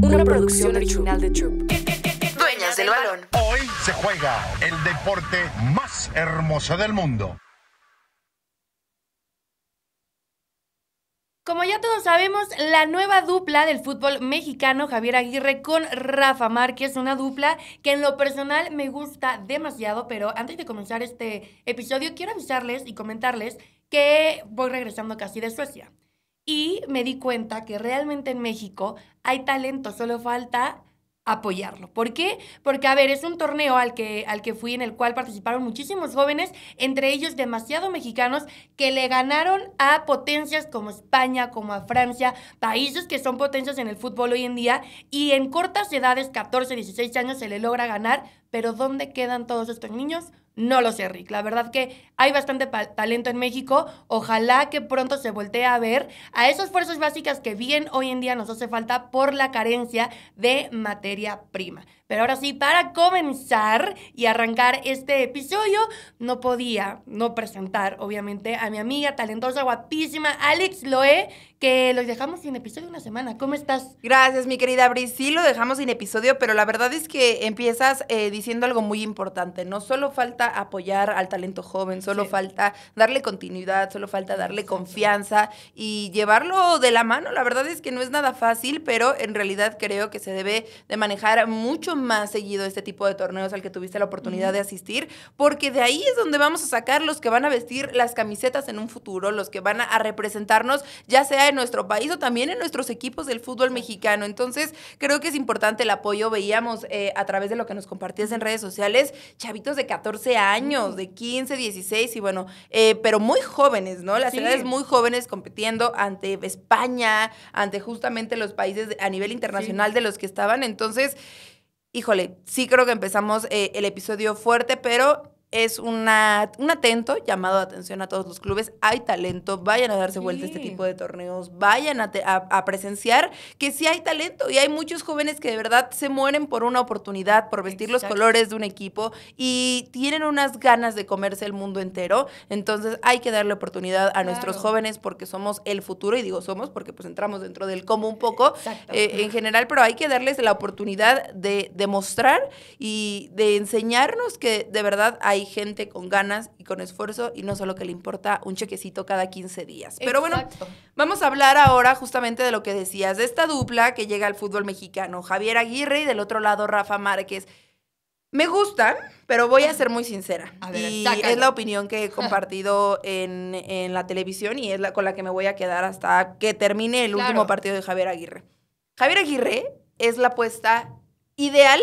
Una producción original de Chup. Dueñas del balón. Hoy se juega el deporte más hermoso del mundo. Como ya todos sabemos, la nueva dupla del fútbol mexicano, Javier Aguirre con Rafa Márquez, una dupla que en lo personal me gusta demasiado, pero antes de comenzar este episodio quiero avisarles y comentarles que voy regresando casi de Suecia y me di cuenta que realmente en México hay talento, solo falta apoyarlo. ¿Por qué? Porque, a ver, es un torneo al que, al que fui en el cual participaron muchísimos jóvenes, entre ellos demasiado mexicanos, que le ganaron a potencias como España, como a Francia, países que son potencias en el fútbol hoy en día, y en cortas edades, 14, 16 años, se le logra ganar, pero ¿dónde quedan todos estos niños? No lo sé, Rick. La verdad que hay bastante talento en México. Ojalá que pronto se voltee a ver a esos fuerzas básicas que bien hoy en día nos hace falta por la carencia de materia prima. Pero ahora sí, para comenzar y arrancar este episodio, no podía no presentar, obviamente, a mi amiga talentosa, guapísima, Alex Loe, que los dejamos sin episodio una semana. ¿Cómo estás? Gracias, mi querida Bris. Sí, lo dejamos sin episodio, pero la verdad es que empiezas eh, diciendo algo muy importante. No solo falta apoyar al talento joven, solo falta darle continuidad, solo falta darle confianza y llevarlo de la mano. La verdad es que no es nada fácil, pero en realidad creo que se debe de manejar mucho más seguido este tipo de torneos al que tuviste la oportunidad de asistir, porque de ahí es donde vamos a sacar los que van a vestir las camisetas en un futuro, los que van a representarnos, ya sea en nuestro país o también en nuestros equipos del fútbol mexicano. Entonces, creo que es importante el apoyo. Veíamos eh, a través de lo que nos compartías en redes sociales, chavitos de 14 años, de 15, 16 y bueno, eh, pero muy jóvenes, ¿no? Las sí. edades muy jóvenes compitiendo ante España, ante justamente los países a nivel internacional de los que estaban. Entonces, híjole, sí creo que empezamos eh, el episodio fuerte, pero es una, un atento llamado de atención a todos los clubes. Hay talento, vayan a darse vuelta a este tipo de torneos, vayan a, a, presenciar que sí hay talento y hay muchos jóvenes que de verdad se mueren por una oportunidad, por vestir los colores de un equipo y tienen unas ganas de comerse el mundo entero. Entonces hay que darle oportunidad a nuestros jóvenes porque somos el futuro y digo somos porque pues entramos dentro del como un poco eh, en general, pero hay que darles la oportunidad de demostrar y de enseñarnos que de verdad hay gente con ganas y con esfuerzo y no solo que le importa un chequecito cada 15 días. Pero bueno, vamos a hablar ahora justamente de lo que decías, de esta dupla que llega al fútbol mexicano, Javier Aguirre y del otro lado Rafa Márquez. Me gustan, pero voy a ser muy sincera. y es la opinión que he compartido en, en, la televisión y es la con la que me voy a quedar hasta que termine el último partido de Javier Aguirre. Javier Aguirre es la apuesta ideal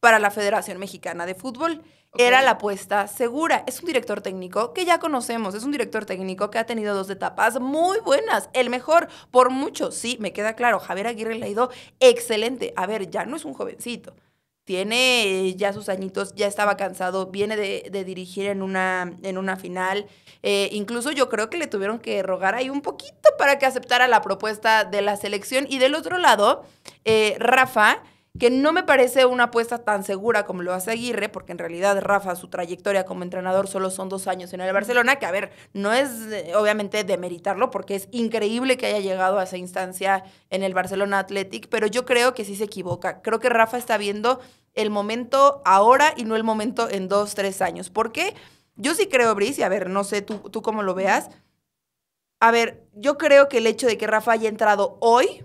para la Federación Mexicana de Fútbol. Era la apuesta segura. Es un director técnico que ya conocemos, es un director técnico que ha tenido dos etapas muy buenas, el mejor por mucho, sí, me queda claro, Javier Aguirre le ha ido excelente. A ver, ya no es un jovencito, tiene ya sus añitos, ya estaba cansado, viene de, dirigir en una, en una final. Eh, incluso yo creo que le tuvieron que rogar ahí un poquito para que aceptara la propuesta de la selección. Y del otro lado, eh, Rafa que no me parece una apuesta tan segura como lo hace Aguirre, porque en realidad Rafa, su trayectoria como entrenador solo son dos años en el Barcelona, que a ver, no es eh, obviamente demeritarlo, porque es increíble que haya llegado a esa instancia en el Barcelona Athletic, pero yo creo que sí se equivoca. Creo que Rafa está viendo el momento ahora y no el momento en dos, tres años. ¿Por qué? Yo sí creo, Brice, y a ver, no sé tú, tú cómo lo veas. A ver, yo creo que el hecho de que Rafa haya entrado hoy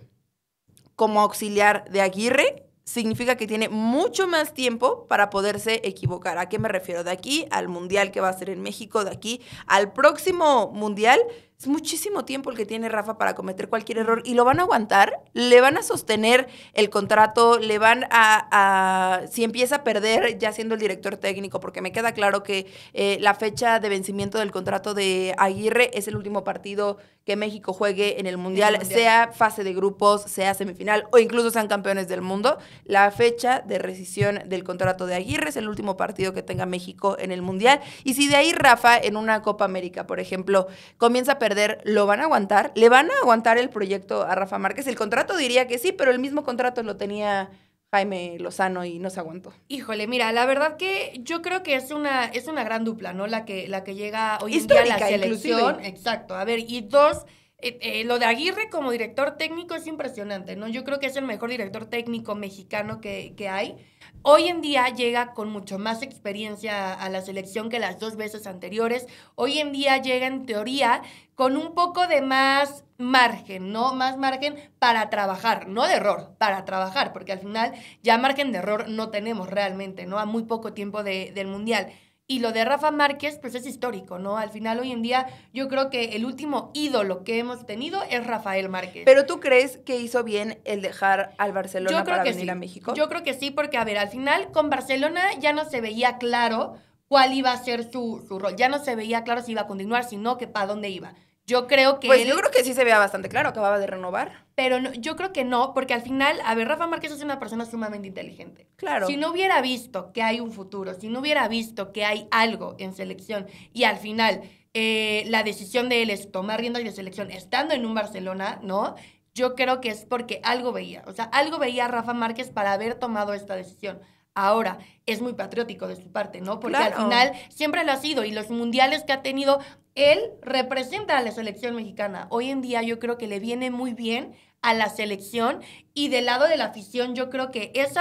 como auxiliar de Aguirre significa que tiene mucho más tiempo para poderse equivocar. ¿A qué me refiero? De aquí al mundial que va a ser en México, de aquí al próximo mundial, es muchísimo tiempo el que tiene Rafa para cometer cualquier error y lo van a aguantar, le van a sostener el contrato, le van a, si empieza a perder ya siendo el director técnico, porque me queda claro que eh, la fecha de vencimiento del contrato de Aguirre es el último partido que México juegue en el mundial, sea fase de grupos, sea semifinal o incluso sean campeones del mundo. La fecha de rescisión del contrato de Aguirre es el último partido que tenga México en el mundial. Y si de ahí Rafa en una Copa América, por ejemplo, comienza a perder, ¿lo van a aguantar? ¿Le van a aguantar el proyecto a Rafa Márquez? El contrato diría que sí, pero el mismo contrato lo tenía Jaime Lozano y no se aguantó. Híjole, mira, la verdad que yo creo que es una, es una gran dupla, ¿no? La que, la que llega hoy en día a la selección. Exacto. A ver, y dos eh, eh, lo de Aguirre como director técnico es impresionante, ¿no? Yo creo que es el mejor director técnico mexicano que, hay. Hoy en día llega con mucho más experiencia a la selección que las dos veces anteriores. Hoy en día llega en teoría con un poco de más margen, ¿no? Más margen para trabajar, no de error, para trabajar, porque al final ya margen de error no tenemos realmente, ¿no? A muy poco tiempo del Mundial. Y lo de Rafa Márquez, pues es histórico, ¿no? Al final, hoy en día, yo creo que el último ídolo que hemos tenido es Rafael Márquez. Pero tú crees que hizo bien el dejar al Barcelona para venir a México? Yo creo que sí, porque, a ver, al final, con Barcelona ya no se veía claro cuál iba a ser su, rol. Ya no se veía claro si iba a continuar, sino que para dónde iba. Yo creo que. Pues yo creo que sí se veía bastante claro, acababa de renovar. Pero yo creo que no, porque al final, a ver, Rafa Márquez es una persona sumamente inteligente. Claro. Si no hubiera visto que hay un futuro, si no hubiera visto que hay algo en selección y al final eh, la decisión de él es tomar riendas de selección estando en un Barcelona, ¿no? Yo creo que es porque algo veía. O sea, algo veía Rafa Márquez para haber tomado esta decisión. Ahora, es muy patriótico de su parte, ¿no? Porque al final siempre lo ha sido y los mundiales que ha tenido, él representa a la selección mexicana. Hoy en día yo creo que le viene muy bien a la selección y del lado de la afición yo creo que ese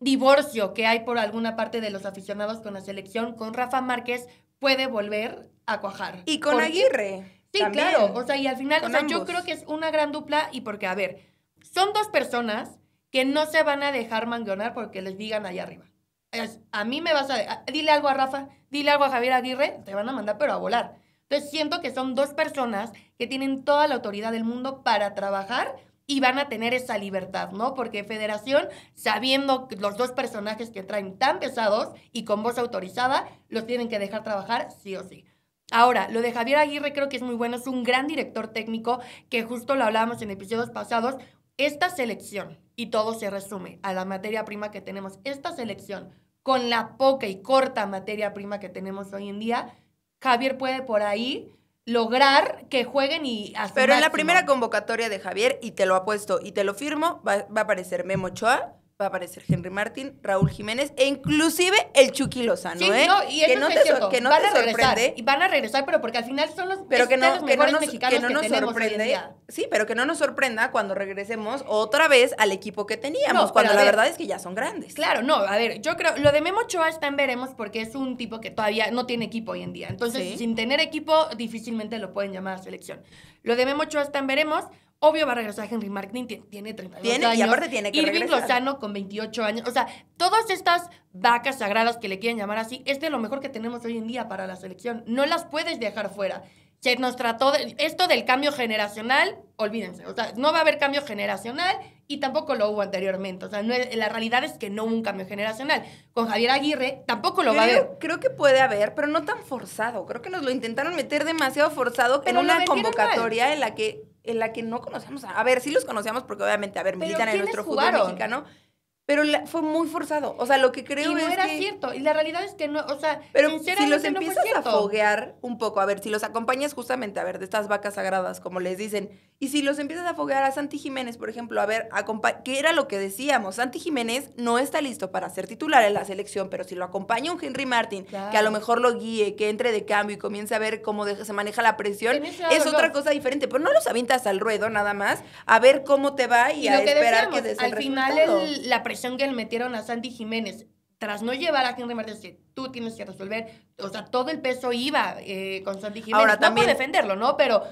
divorcio que hay por alguna parte de los aficionados con la selección, con Rafa Márquez, puede volver a cuajar. Y con Aguirre. Sí, claro. O sea, y al final, yo creo que es una gran dupla y porque, a ver, son dos personas que no se van a dejar mangonar porque les digan allá arriba. a mí me vas a... Dile algo a Rafa, dile algo a Javier Aguirre, te van a mandar pero a volar. Entonces siento que son dos personas que tienen toda la autoridad del mundo para trabajar y van a tener esa libertad, ¿no? Porque Federación, sabiendo los dos personajes que traen tan pesados y con voz autorizada, los tienen que dejar trabajar sí o sí. Ahora, lo de Javier Aguirre creo que es muy bueno, es un gran director técnico que justo lo hablábamos en episodios pasados, esta selección, y todo se resume a la materia prima que tenemos, esta selección con la poca y corta materia prima que tenemos hoy en día, Javier puede por ahí lograr que jueguen y Pero en la primera convocatoria de Javier, y te lo apuesto y te lo firmo, va, va a aparecer Memo Ochoa, va a aparecer Henry Martin, Raúl Jiménez e inclusive el Chucky Lozano, ¿eh? No, que no, te, sorprende, van a regresar, y van a regresar, pero porque al final son los, pero que no, mexicanos que, no nos sorprende, Sí, pero que no nos sorprenda cuando regresemos otra vez al equipo que teníamos, cuando la verdad es que ya son grandes. Claro, no, a ver, yo creo, lo de Memo Ochoa está veremos porque es un tipo que todavía no tiene equipo hoy en día. Entonces, sin tener equipo, difícilmente lo pueden llamar a selección. Lo de Memo Ochoa está en veremos. Obvio va a regresar Henry Martin, tiene 32 años. Y aparte tiene Irving Lozano con 28 años. O sea, todas estas vacas sagradas que le quieren llamar así, es de lo mejor que tenemos hoy en día para la selección. No las puedes dejar fuera. Se nos trató de, esto del cambio generacional, olvídense. O sea, no va a haber cambio generacional y tampoco lo hubo anteriormente. O sea, la realidad es que no hubo un cambio generacional. Con Javier Aguirre tampoco lo va a haber. Creo que puede haber, pero no tan forzado. Creo que nos lo intentaron meter demasiado forzado en una convocatoria en la que en la que no conocemos. A, a ver, sí los conocemos porque obviamente, a ver, militan en nuestro fútbol mexicano. Pero fue muy forzado. O sea, lo que creo y no era cierto. Y la realidad es que no, o sea, pero si los empiezas a foguear un poco, a ver, si los acompañas justamente, a ver, de estas vacas sagradas, como les dicen, y si los empiezas a foguear a Santi Jiménez, por ejemplo, a ver, que era lo que decíamos, Santi Jiménez no está listo para ser titular en la selección, pero si lo acompaña un Henry Martin, que a lo mejor lo guíe, que entre de cambio y comience a ver cómo se maneja la presión, es otra cosa diferente. Pero no los avientas al ruedo nada más, a ver cómo te va y, a esperar que des el Al final el, la presión que le metieron a Santi Jiménez tras no llevar a Henry Martínez, tú tienes que resolver, o sea, todo el peso iba eh, con Santi Jiménez. Ahora, también, defenderlo, ¿no? Pero...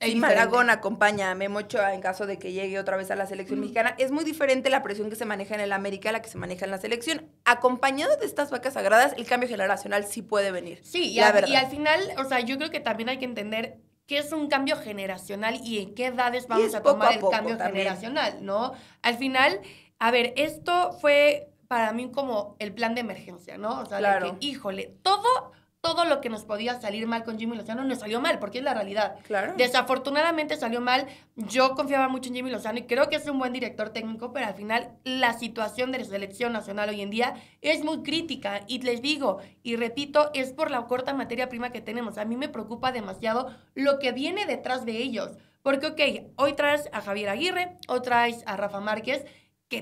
Si Maragón acompaña a Memo en caso de que llegue otra vez a la selección mexicana, es muy diferente la presión que se maneja en el América a la que se maneja en la selección. Acompañado de estas vacas sagradas, el cambio generacional sí puede venir. Sí, y, al, y al final, o sea, yo creo que también hay que entender qué es un cambio generacional y en qué edades vamos a tomar el cambio generacional, ¿no? Al final, a ver, esto fue para mí como el plan de emergencia, ¿no? O sea, que, híjole, todo todo lo que nos podía salir mal con Jimmy Lozano nos salió mal, porque es la realidad. Claro. Desafortunadamente salió mal. Yo confiaba mucho en Jimmy Lozano y creo que es un buen director técnico, pero al final la situación de la selección nacional hoy en día es muy crítica. Y les digo, y repito, es por la corta materia prima que tenemos. A mí me preocupa demasiado lo que viene detrás de ellos. Porque, ok, hoy traes a Javier Aguirre, hoy traes a Rafa Márquez,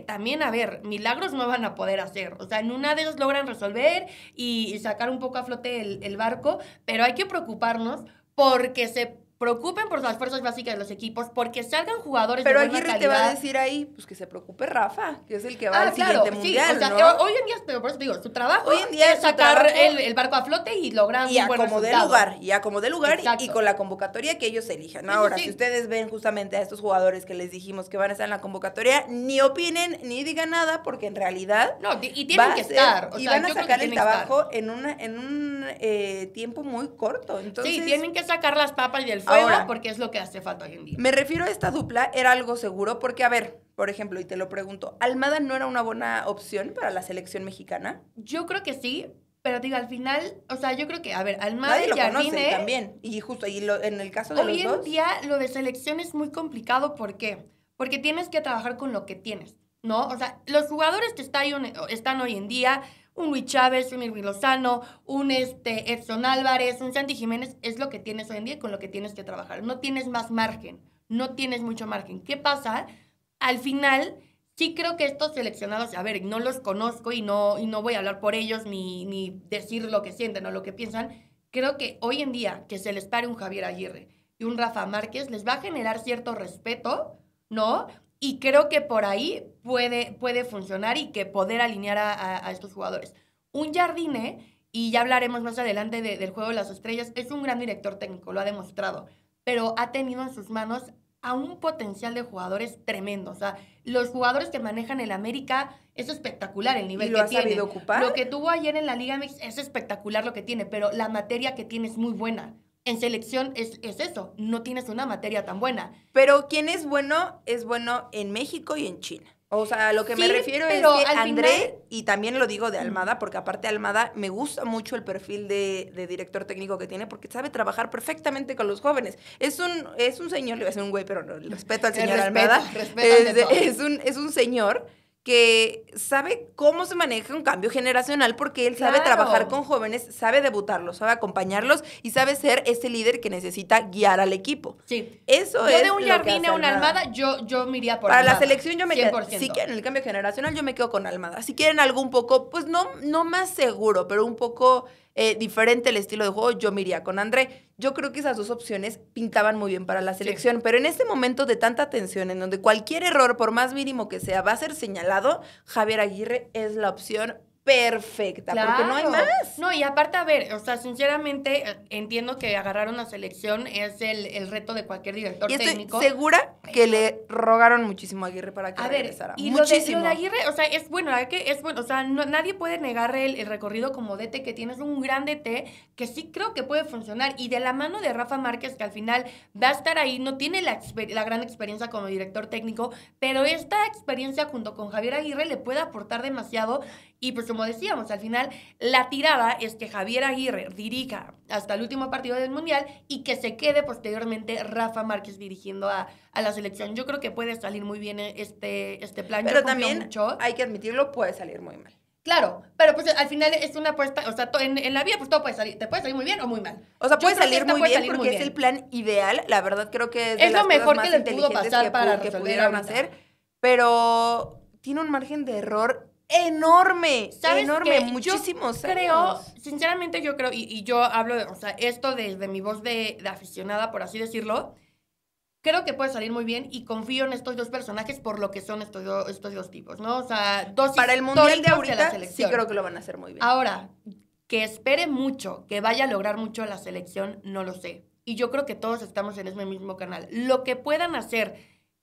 también, a ver, milagros no van a poder hacer. O sea, en una de ellos logran resolver y, sacar un poco a flote el barco, pero hay que preocuparnos porque se preocupen por las fuerzas básicas de los equipos, porque salgan jugadores Pero de Aguirre te va a decir ahí, pues que se preocupe Rafa, que es el que va ah, al siguiente mundial, sí, o sea, Hoy en día, por eso te digo, su trabajo es sacar el, barco a flote y lograr un buen resultado. lugar, y de lugar y con la convocatoria que ellos elijan. Ahora, si ustedes ven justamente a estos jugadores que les dijimos que van a estar en la convocatoria, ni opinen ni digan nada, porque en realidad no, y tienen que estar, van a sacar el trabajo en una en un eh, tiempo muy corto. Entonces, sí, tienen que sacar las papas del fuego Ahora, porque es lo que hace falta hoy en día. Me refiero a esta dupla, era algo seguro porque, a ver, por ejemplo, y te lo pregunto, ¿Almada no era una buena opción para la selección mexicana? Yo creo que sí, pero digo, al final, o sea, yo creo que, a ver, Almada Nadie y Conoce, ¿eh? también, y justo, y en el caso de Hoy en día lo de selección es muy complicado, ¿por qué? Porque tienes que trabajar con lo que tienes, ¿no? O sea, los jugadores que están hoy en día un Luis Chávez, un Irving Lozano, un este Edson Álvarez, un Santi Jiménez, es lo que tienes hoy en día y con lo que tienes que trabajar. No tienes más margen, no tienes mucho margen. ¿Qué pasa? Al final, sí creo que estos seleccionados, a ver, no los conozco y no, y no voy a hablar por ellos ni, ni decir lo que sienten o lo que piensan. Creo que hoy en día que se les pare un Javier Aguirre y un Rafa Márquez les va a generar cierto respeto, ¿no? Y creo que por ahí puede, puede funcionar y que poder alinear a, estos jugadores. Un Jardine, y ya hablaremos más adelante del juego de las estrellas, es un gran director técnico, lo ha demostrado, pero ha tenido en sus manos a un potencial de jugadores tremendo. O sea, los jugadores que manejan el América es espectacular el nivel lo que ha tiene. Sabido ocupar? Lo que tuvo ayer en la Liga Mix es espectacular lo que tiene, pero la materia que tiene es muy buena en selección es, eso, no tienes una materia tan buena. Pero quien es bueno, es bueno en México y en China. O sea, lo que me refiero es que André, y también lo digo de Almada, porque aparte Almada me gusta mucho el perfil de, director técnico que tiene, porque sabe trabajar perfectamente con los jóvenes. Es un, es un señor, le voy a decir un güey, pero respeto al señor Almada. un, es un señor que sabe cómo se maneja un cambio generacional porque él sabe trabajar con jóvenes, sabe debutarlos, sabe acompañarlos y sabe ser ese líder que necesita guiar al equipo. Sí. Eso es. Yo de un jardín a una almada, yo, yo me iría por Para la selección, yo me quedo. Si quieren el cambio generacional, yo me quedo con almada. Si quieren algo un poco, pues no, no más seguro, pero un poco eh, diferente el estilo de juego, yo me iría con André. Yo creo que esas dos opciones pintaban muy bien para la selección, pero en este momento de tanta tensión, en donde cualquier error, por más mínimo que sea, va a ser señalado, Javier Aguirre es la opción perfecta, porque no hay más. No, y aparte, a ver, o sea, sinceramente entiendo que agarrar una selección es el, reto de cualquier director y estoy técnico. segura que le rogaron muchísimo a Aguirre para que a regresara. y muchísimo. Aguirre, o sea, es bueno, que es bueno, o sea, nadie puede negar el, recorrido como DT que tienes un gran DT que sí creo que puede funcionar y de la mano de Rafa Márquez que al final va a estar ahí, no tiene la, la gran experiencia como director técnico, pero esta experiencia junto con Javier Aguirre le puede aportar demasiado y pues como decíamos, al final la tirada es que Javier Aguirre dirija hasta el último partido del Mundial y que se quede posteriormente Rafa Márquez dirigiendo a, la selección. Yo creo que puede salir muy bien este, este plan. Pero también hay que admitirlo, puede salir muy mal. Claro, pero pues al final es una apuesta, o sea, en, la vida pues todo puede salir, te puede salir muy bien o muy mal. O sea, puede salir muy bien porque es el plan ideal, la verdad creo que es, de lo mejor cosas más que pasar que, para que pudieran hacer, pero tiene un margen de error enorme, ¿Sabes enorme, que muchísimos yo Creo, sinceramente yo creo, y, yo hablo de, o sea, esto desde mi voz de, aficionada, por así decirlo, creo que puede salir muy bien y confío en estos dos personajes por lo que son estos, estos dos tipos, ¿no? O sea, dos Para el Mundial de ahorita de la sí creo que lo van a hacer muy bien. Ahora, que espere mucho, que vaya a lograr mucho la selección, no lo sé. Y yo creo que todos estamos en ese mismo canal. Lo que puedan hacer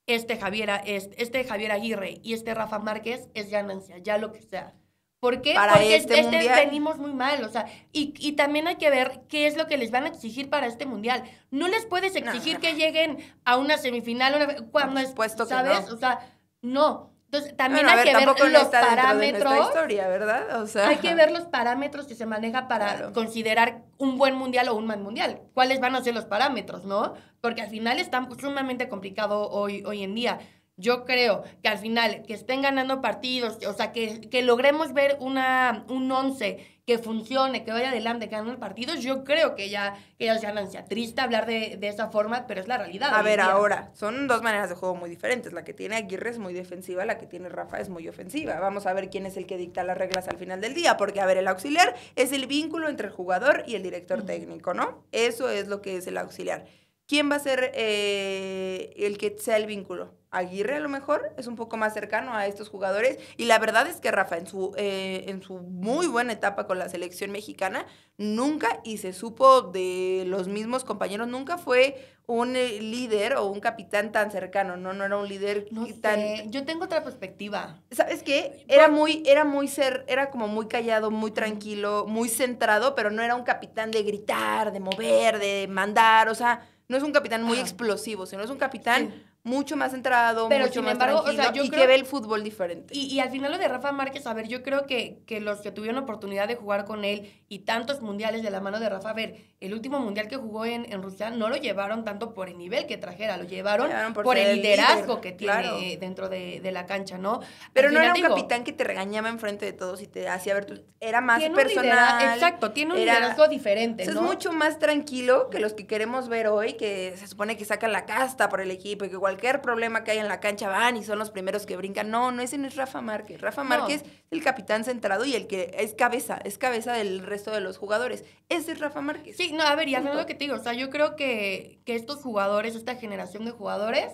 este Javier, este, Javier Aguirre y este Rafa Márquez es ganancia, ya lo que sea. ¿Por qué? Para Porque este, este venimos muy mal, o sea, y, y, también hay que ver qué es lo que les van a exigir para este mundial. No les puedes exigir que lleguen a una semifinal cuando es, ¿sabes? o sea, no. Entonces, también hay que ver los parámetros. historia, ¿verdad? O sea, hay que ver los parámetros que se maneja para considerar un buen mundial o un mal mundial. ¿Cuáles van a ser los parámetros, no? Porque al final está sumamente complicado hoy, hoy en día. Yo creo que al final, que estén ganando partidos, o sea, que, que logremos ver una, un 11 que funcione, que vaya adelante, que partidos, yo creo que ya, que ya es ganancia. Triste hablar de, de, esa forma, pero es la realidad. A ver, ahora, son dos maneras de juego muy diferentes. La que tiene Aguirre es muy defensiva, la que tiene Rafa es muy ofensiva. Vamos a ver quién es el que dicta las reglas al final del día, porque, a ver, el auxiliar es el vínculo entre el jugador y el director técnico, ¿no? Eso es lo que es el auxiliar. ¿Quién va a ser eh, el que sea el vínculo? Aguirre a lo mejor es un poco más cercano a estos jugadores y la verdad es que Rafa en su, eh, en su muy buena etapa con la selección mexicana nunca y se supo de los mismos compañeros, nunca fue un eh, líder o un capitán tan cercano, no, no era un líder tan... Yo tengo otra perspectiva. ¿Sabes qué? Era muy, era muy ser, era como muy callado, muy tranquilo, muy centrado, pero no era un capitán de gritar, de mover, de mandar, o sea no es un capitán muy explosivo, sino es un capitán mucho más centrado, pero mucho sin más embargo, o sea, yo y que ve el fútbol diferente. Y, al final lo de Rafa Márquez, a ver, yo creo que, que, los que tuvieron oportunidad de jugar con él y tantos mundiales de la mano de Rafa, a ver, el último mundial que jugó en, Rusia no lo llevaron tanto por el nivel que trajera, lo llevaron, por, el liderazgo que tiene dentro de, la cancha, ¿no? Pero no era un capitán que te regañaba enfrente de todos y te hacía ver, era más personal. exacto, tiene un liderazgo diferente, Es mucho más tranquilo que los que queremos ver hoy, que se supone que sacan la casta por el equipo y que igual cualquier problema que hay en la cancha van y son los primeros que brincan. No, no, ese no es Rafa Márquez. Rafa Márquez es el capitán centrado y el que es cabeza, es cabeza del resto de los jugadores. Ese es Rafa Márquez. Sí, no, a ver, y es lo que te digo, o sea, yo creo que, que estos jugadores, esta generación de jugadores,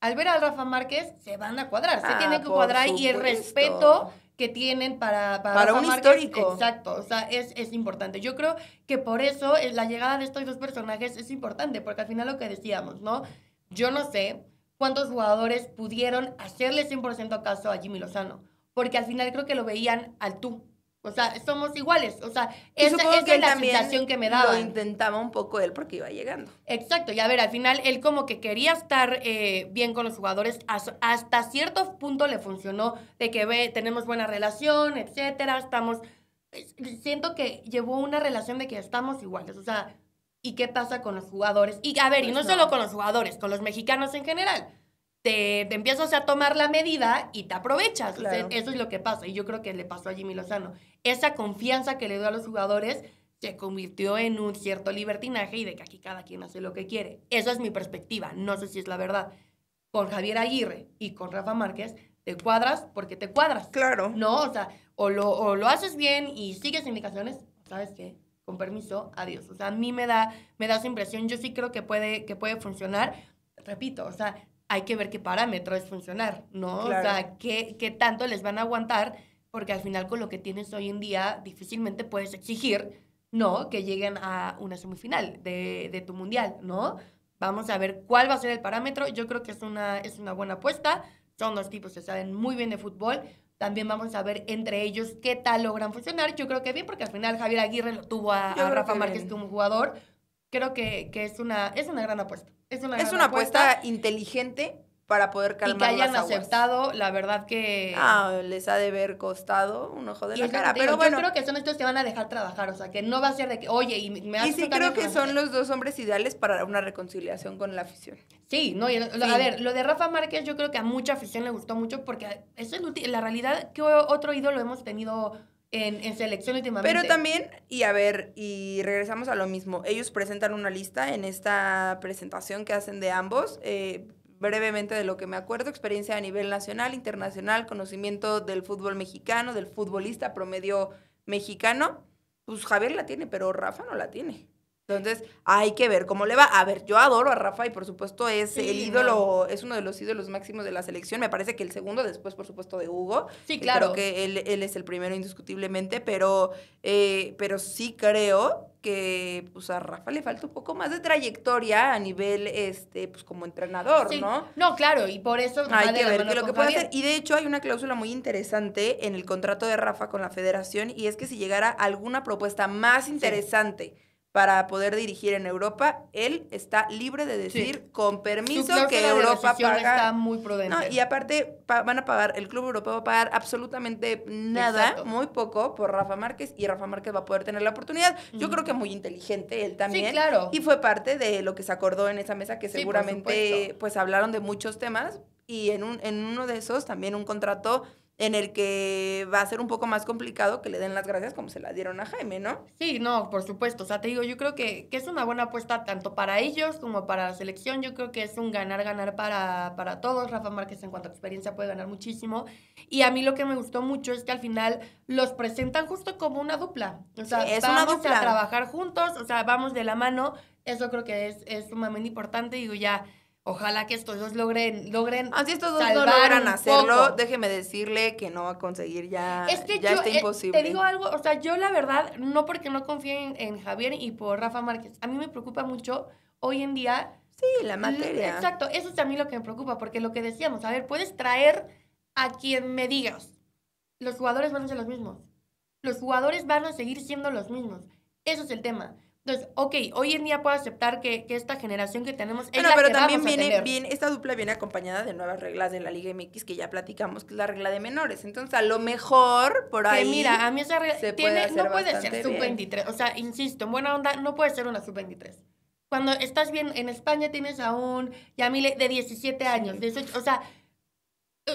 al ver a Rafa Márquez, se van a cuadrar, se ah, tienen que cuadrar y el respeto que tienen para, para, para un histórico. Exacto, o sea, es, es, importante. Yo creo que por eso eh, la llegada de estos dos personajes es importante, porque al final lo que decíamos, ¿no? Yo no sé cuántos jugadores pudieron hacerle 100% caso a Jimmy Lozano, porque al final creo que lo veían al tú. O sea, somos iguales. O sea, esa, que es la sensación que me daba. Lo intentaba un poco él porque iba llegando. Exacto. Y a ver, al final él como que quería estar eh, bien con los jugadores. Hasta cierto punto le funcionó de que ve, tenemos buena relación, etcétera. Estamos. Siento que llevó una relación de que estamos iguales. O sea, ¿Y qué pasa con los jugadores? Y a ver, y pues no, solo con los jugadores, con los mexicanos en general. Te, te empiezas a tomar la medida y te aprovechas. eso es lo que pasa. Y yo creo que le pasó a Jimmy Lozano. Esa confianza que le dio a los jugadores se convirtió en un cierto libertinaje y de que aquí cada quien hace lo que quiere. Esa es mi perspectiva. No sé si es la verdad. Con Javier Aguirre y con Rafa Márquez te cuadras porque te cuadras. Claro. No, o sea, o lo, o lo haces bien y sigues indicaciones, ¿sabes qué? con permiso, adiós. O sea, a mí me da, me da esa impresión, yo sí creo que puede, que puede funcionar, repito, o sea, hay que ver qué parámetro es funcionar, ¿no? O sea, qué, qué tanto les van a aguantar, porque al final con lo que tienes hoy en día, difícilmente puedes exigir, ¿no? Que lleguen a una semifinal de, de tu mundial, ¿no? Vamos a ver cuál va a ser el parámetro. Yo creo que es una, es una buena apuesta. Son dos tipos que saben muy bien de fútbol. También vamos a ver entre ellos qué tal logran funcionar. Yo creo que bien, porque al final Javier Aguirre lo tuvo a, Rafa Márquez como jugador. Creo que, que, es, una, es una gran apuesta. Es una, es una apuesta inteligente para poder calmar y que hayan aceptado, la verdad que... Ah, les ha de haber costado un ojo de la cara, pero bueno. Yo creo que son estos que van a dejar trabajar, o sea, que no va a ser de que, oye, y me Y sí creo que son los dos hombres ideales para una reconciliación con la afición. Sí, no, a ver, lo de Rafa Márquez yo creo que a mucha afición le gustó mucho porque es la realidad que otro ídolo hemos tenido en, en, selección últimamente. Pero también, y a ver, y regresamos a lo mismo, ellos presentan una lista en esta presentación que hacen de ambos, eh, brevemente de lo que me acuerdo, experiencia a nivel nacional, internacional, conocimiento del fútbol mexicano, del futbolista promedio mexicano. Pues Javier la tiene, pero Rafa no la tiene. Entonces, hay que ver cómo le va. A ver, yo adoro a Rafa y por supuesto es el ídolo, es uno de los ídolos máximos de la selección. Me parece que el segundo después, por supuesto, de Hugo. Sí, claro. Creo que él, él es el primero indiscutiblemente, pero, eh, pero sí creo que pues a Rafa le falta un poco más de trayectoria a nivel este pues como entrenador, sí. ¿no? No, claro, y por eso hay que ver lo que puede hacer. Y de hecho hay una cláusula muy interesante en el contrato de Rafa con la federación y es que si llegara alguna propuesta más interesante para poder dirigir en Europa, él está libre de decir con permiso que Europa paga. muy prudente. y aparte van a pagar, el club europeo va a pagar absolutamente nada, muy poco por Rafa Márquez y Rafa Márquez va a poder tener la oportunidad. Yo creo que muy inteligente él también. claro. Y fue parte de lo que se acordó en esa mesa que seguramente pues hablaron de muchos temas y en un en uno de esos también un contrato en el que va a ser un poco más complicado que le den las gracias como se la dieron a Jaime, ¿no? Sí, no, por supuesto. O sea, te digo, yo creo que, que es una buena apuesta tanto para ellos como para la selección. Yo creo que es un ganar-ganar para, para todos. Rafa Márquez en cuanto a experiencia puede ganar muchísimo. Y a mí lo que me gustó mucho es que al final los presentan justo como una dupla. O sea, vamos a trabajar juntos, o sea, vamos de la mano. Eso creo que es, es sumamente importante. Digo, ya Ojalá que estos dos logren, logren. Así ah, estos dos logran hacerlo, déjeme decirle que no va a conseguir ya. Es que yo, eh, te digo algo, o sea, yo la verdad, no porque no confíe en, en, Javier y por Rafa Márquez. A mí me preocupa mucho hoy en día. Sí, la materia. Exacto, eso es a mí lo que me preocupa, porque lo que decíamos, a ver, puedes traer a quien me digas. Los jugadores van a ser los mismos. Los jugadores van a seguir siendo los mismos. Eso es el tema. Entonces, ok, hoy en día puedo aceptar que, esta generación que tenemos es la pero también viene, a viene, esta dupla viene acompañada de nuevas reglas de la Liga MX que ya platicamos, que es la regla de menores. Entonces, a lo mejor por ahí. Que mira, a mí esa regla se puede hacer no puede ser sub-23. O sea, insisto, en buena onda, no puede ser una sub-23. Cuando estás bien, en España tienes a un Yamile de 17 años, 18, o sea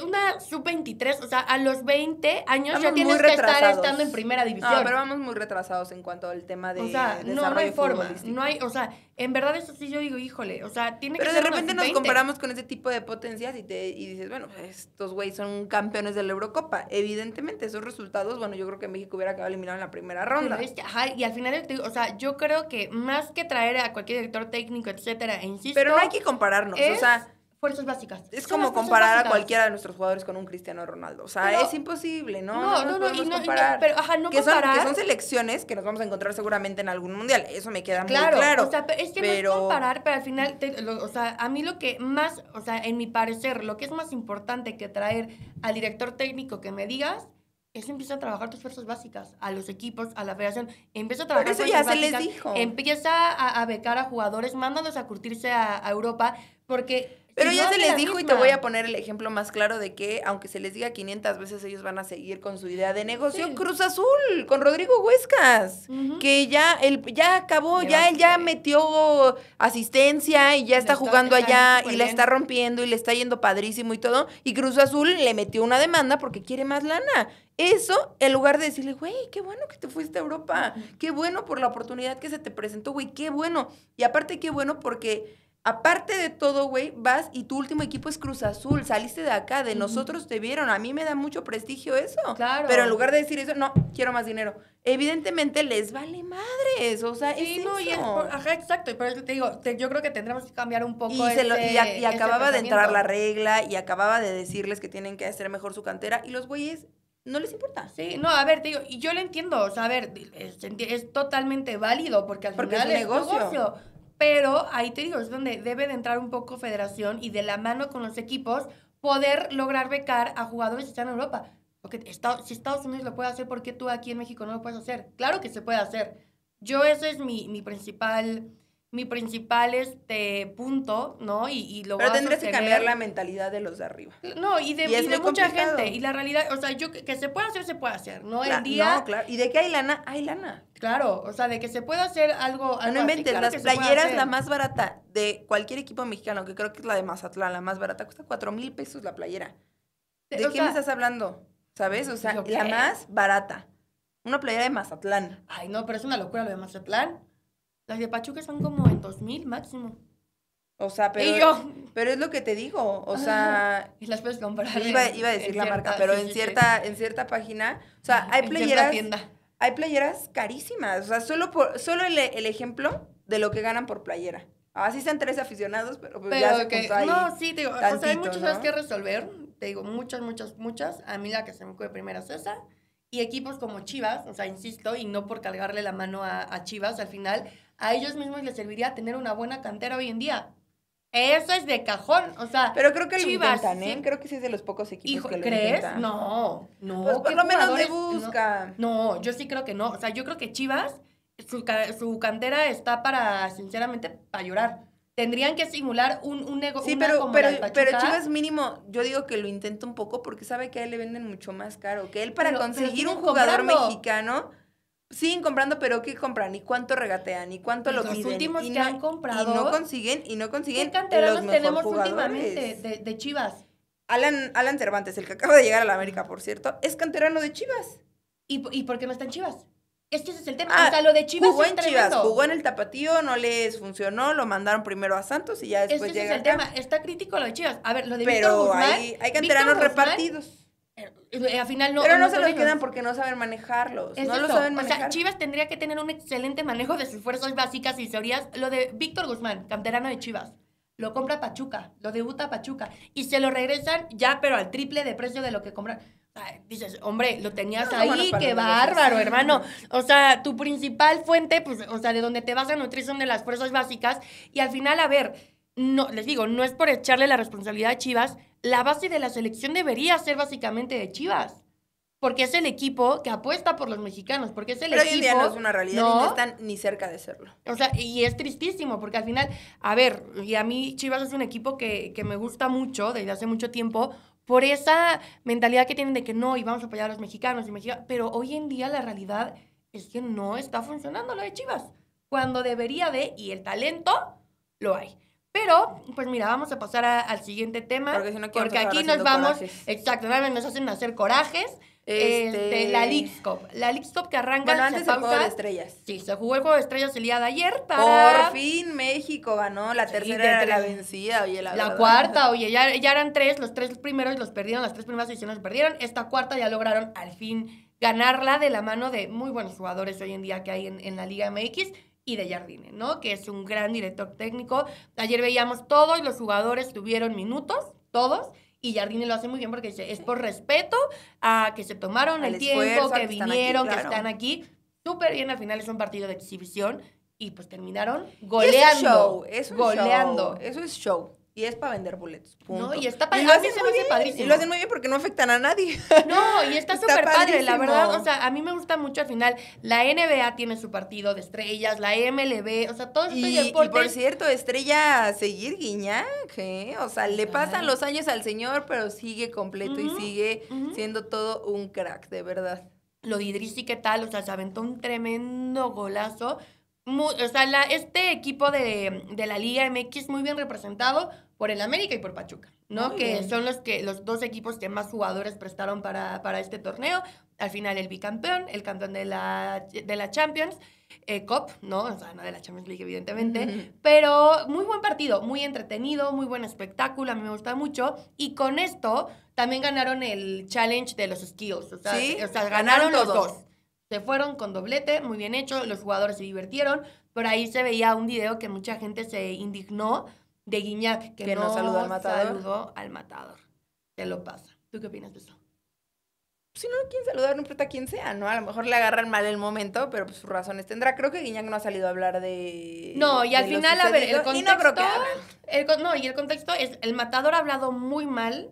una sub-23, o sea, a los 20 años ya tienes que estar estando en primera división. No, pero vamos muy retrasados en cuanto al tema de. O sea, no, hay forma. No hay, o sea, en verdad, eso sí yo digo, híjole, o sea, tiene que ser. Pero de repente nos comparamos con ese tipo de potencias y, te, y dices, bueno, estos güeyes son campeones de la Eurocopa. Evidentemente, esos resultados, bueno, yo creo que México hubiera acabado eliminado en la primera ronda. ajá, y al final, o sea, yo creo que más que traer a cualquier director técnico, etcétera, e insisto. Pero no hay que compararnos, o sea fuerzas básicas. Es como comparar a cualquiera de nuestros jugadores con un Cristiano Ronaldo. O sea, es imposible, ¿no? No, no, no, no, y no, pero, ajá, no que comparar. Son, que son selecciones que nos vamos a encontrar seguramente en algún mundial. Eso me queda claro, muy claro. O sea, es que no es comparar, pero al final, o sea, a mí lo que más, o sea, en mi parecer, lo que es más importante que traer al director técnico que me digas es empieza a trabajar tus fuerzas básicas, a los equipos, a la federación, empieza a trabajar. Por eso ya se les dijo. Empieza a, becar a jugadores, mándalos a curtirse a Europa, porque pero ya se les dijo y te voy a poner el ejemplo más claro de que, aunque se les diga 500 veces, ellos van a seguir con su idea de negocio. Cruz Azul, con Rodrigo Huescas, que ya, ya acabó, ya él ya metió asistencia y ya está, jugando allá y la está rompiendo y le está yendo padrísimo y todo. Y Cruz Azul le metió una demanda porque quiere más lana. Eso, en lugar de decirle, güey, qué bueno que te fuiste a Europa, qué bueno por la oportunidad que se te presentó, güey, qué bueno. Y aparte, qué bueno porque Aparte de todo, güey, vas y tu último equipo es Cruz Azul. Saliste de acá, de nosotros te vieron. A mí me da mucho prestigio eso. Claro. Pero en lugar de decir eso, no, quiero más dinero. Evidentemente les vale madres. O sea, sí, no, Y es ajá, exacto. eso te digo, yo creo que tendremos que cambiar un poco. Y, se lo, y, acababa de entrar la regla y acababa de decirles que tienen que hacer mejor su cantera. Y los güeyes no les importa. Sí, no, a ver, te digo, y yo lo entiendo, o sea, a ver, es, totalmente válido porque al final es un negocio. Es negocio pero ahí te digo, es donde debe de entrar un poco federación y de la mano con los equipos poder lograr becar a jugadores que están en Europa. Porque si Estados Unidos lo puede hacer, ¿por qué tú aquí en México no lo puedes hacer? Claro que se puede hacer. Yo eso es mi principal mi principal este punto, ¿no? Y, y lo Pero tendrás que cambiar la mentalidad de los de arriba. No, y de, mucha gente. Y la realidad, o sea, yo que, se puede hacer, se puede hacer, ¿no? día. claro. Y de qué hay lana, hay lana. Claro, o sea, de que se puede hacer algo. algo no inventes, las playeras, la más barata de cualquier equipo mexicano, que creo que es la de Mazatlán, la más barata, cuesta cuatro mil pesos la playera. ¿De, qué me estás hablando? ¿Sabes? O sea, la más barata. Una playera de Mazatlán. Ay, no, pero es una locura lo de Mazatlán. Las de Pachuca son como en 2000 máximo. O sea, pero. Pero es lo que te digo. O sea. Y las puedes comprar. Iba, iba a decir la marca, pero en cierta, en cierta página. O sea, hay en playeras. Tienda. Hay playeras carísimas. O sea, solo por, solo el, ejemplo de lo que ganan por playera. Así ah, sean tres aficionados, pero, pues pero No, sí, te digo, o sea, hay muchas cosas que resolver. Te digo, muchas, muchas, muchas. A mí la que se me ocurre primera es esa. Y equipos como Chivas, o sea, insisto, y no por cargarle la mano a, a Chivas, al final a ellos mismos les serviría tener una buena cantera hoy en día. Eso es de cajón, o sea. Pero creo que Chivas, también ¿eh? Creo que sí es de los pocos equipos que lo ¿crees? No, no. Pues, por lo menos le busca. No, yo sí creo que no. O sea, yo creo que Chivas, su, cantera está para, sinceramente, para llorar tendrían que simular un, un negocio. Sí, pero, pero, pero Chivas mínimo, yo digo que lo intenta un poco porque sabe que a él le venden mucho más caro. Que él para conseguir un jugador mexicano siguen comprando, pero ¿qué compran? ¿Y cuánto regatean? ¿Y cuánto lo los Los últimos que han comprado. Y no consiguen, y no consiguen. ¿Qué canteranos tenemos últimamente de, Chivas? Alan, Alan Cervantes, el que acaba de llegar a la América, por cierto, es canterano de Chivas. ¿Y, y por qué no están Chivas? Es ese es el tema. Ah, lo de Chivas. Jugó en Chivas, jugó en el tapatío, no les funcionó, lo mandaron primero a Santos y ya después este llega. Ese es el tema. Está crítico lo de Chivas. A ver, lo de Pero hay, hay canteranos repartidos. Eh, eh, al final no. Pero no, se los quedan porque no saben manejarlos. no lo saben manejar. Chivas tendría que tener un excelente manejo de sus fuerzas básicas y teorías. Lo de Víctor Guzmán, canterano de Chivas. Lo compra Pachuca, lo debuta Pachuca. Y se lo regresan ya, pero al triple de precio de lo que compran. dices, hombre, lo tenías ahí, qué bárbaro, hermano. O sea, tu principal fuente, pues, o sea, de donde te vas a nutrir son de las fuerzas básicas. Y al final, a ver, no, les digo, no es por echarle la responsabilidad a Chivas, la base de la selección debería ser básicamente de Chivas. Porque es el equipo que apuesta por los mexicanos, porque es el Pero hoy en día no es una realidad, ¿no? están ni cerca de serlo. O sea, y es tristísimo, porque al final, a ver, y a mí Chivas es un equipo que, me gusta mucho desde hace mucho tiempo, por esa mentalidad que tienen de que no, y vamos a apoyar a los mexicanos, y mexicanos. pero hoy en día la realidad es que no está funcionando lo de Chivas, cuando debería de, y el talento lo hay. Pero, pues mira, vamos a pasar al siguiente tema. Porque, si no aquí nos vamos. Corajes. Exacto, nos hacen hacer corajes. Este, este... la LixCop, La LixCop que arranca bueno, antes el Juego de Estrellas. Sí, se jugó el Juego de Estrellas el día de ayer Por fin México ganó. La tercera era la vencida, oye, la, la cuarta, oye, ya, ya eran tres. Los tres primeros los perdieron, las tres primeras ediciones los perdieron. Esta cuarta ya lograron al fin ganarla de la mano de muy buenos jugadores hoy en día que hay en, en la Liga MX y de Jardine, ¿no? Que es un gran director técnico. Ayer veíamos todos los jugadores tuvieron minutos, todos. Y Jardine lo hace muy bien porque dice es por respeto a que se tomaron el tiempo, que, vinieron, que están aquí. Súper bien, al final es un partido de exhibición y pues terminaron goleando. es goleando. eso es show. Y es para vender boletos. Punto. No, y está Y lo hacen, muy bien, Y lo hacen muy porque no afectan a nadie. No, y está súper padre, la verdad. O sea, a mí me gusta mucho al final. La NBA tiene su partido de estrellas, la MLB, o sea, todos estos y, Y por cierto, estrella seguir Guiñac, ¿eh? O sea, le pasan los años al señor, pero sigue completo y sigue siendo todo un crack, de verdad. Lo de Idris ¿qué tal, o sea, se aventó un tremendo golazo. o sea, este equipo de, de la Liga MX muy bien representado por el América y por Pachuca, ¿no? que son los, que, los dos equipos que más jugadores prestaron para, para este torneo. Al final el bicampeón, el campeón de la, de la Champions. Eh, ¿no? O sea, no de la Champions League, evidentemente. Pero muy buen partido, muy entretenido, muy buen espectáculo, a mí me gusta mucho. Y con esto también ganaron el challenge de los skills. O sea, o sea ganaron, ganaron los dos. Se fueron con doblete, muy bien hecho, los jugadores se divirtieron. Por ahí se veía un video que mucha gente se indignó de Guiñac, que, no, saludó al matador. Saludó al matador. ¿Qué lo pasa? ¿Tú qué opinas de eso? si no ¿quién saludar, no importa quién sea, ¿no? A lo mejor le agarran mal el momento, pero pues sus razones tendrá. Creo que Guiñac no ha salido a hablar de. No, y al final, a ver, el contexto. no, no, y el contexto es: el matador ha hablado muy mal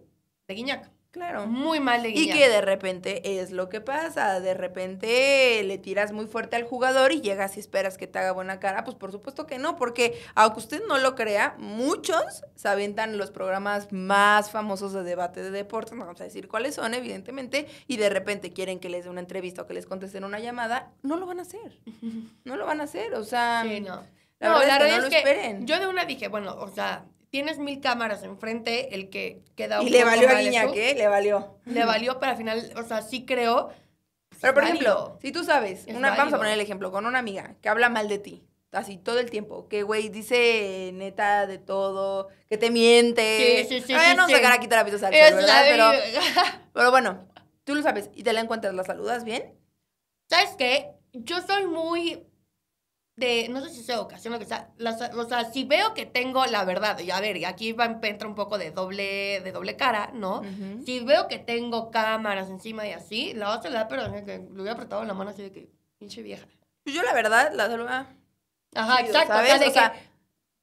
de Guiñac. Claro. Muy mal de guiñar. Y que de repente es lo que pasa. De repente le tiras muy fuerte al jugador y llegas y esperas que te haga buena cara. Pues por supuesto que no, porque aunque usted no lo crea, muchos se aventan los programas más famosos de debate de deportes, no vamos a decir cuáles son, evidentemente, y de repente quieren que les dé una entrevista o que les contesten una llamada. No lo van a hacer. No lo van a hacer. O sea. Sí, no. La no, verdad es que, que esperen. yo de una dije, bueno, o sea, tienes mil cámaras enfrente, el que queda un Y le valió a niña, ¿qué? ¿eh? Le valió. Le valió, pero al final, o sea, sí creo. pero, por ejemplo, si tú sabes, vamos a poner el ejemplo, con una amiga que habla mal de ti, así todo el tiempo, que güey dice neta de todo, que te miente. Sí, sí, sí. no sí. sacar aquí al Pero, pero bueno, tú lo sabes y te la encuentras, la saludas bien. ¿Sabes qué? Yo soy muy de, no sé si sea ocasión, o sea, o sea, si veo que tengo la verdad, y a ver, y aquí va, entra un poco de doble, de doble cara, ¿no? Si veo que tengo cámaras encima y así, la otra a da, pero ¿eh? que le hubiera apretado la mano así de que, pinche vieja. Pues yo la verdad, la verdad ah, Ajá, exacto, ¿sabes? O sea,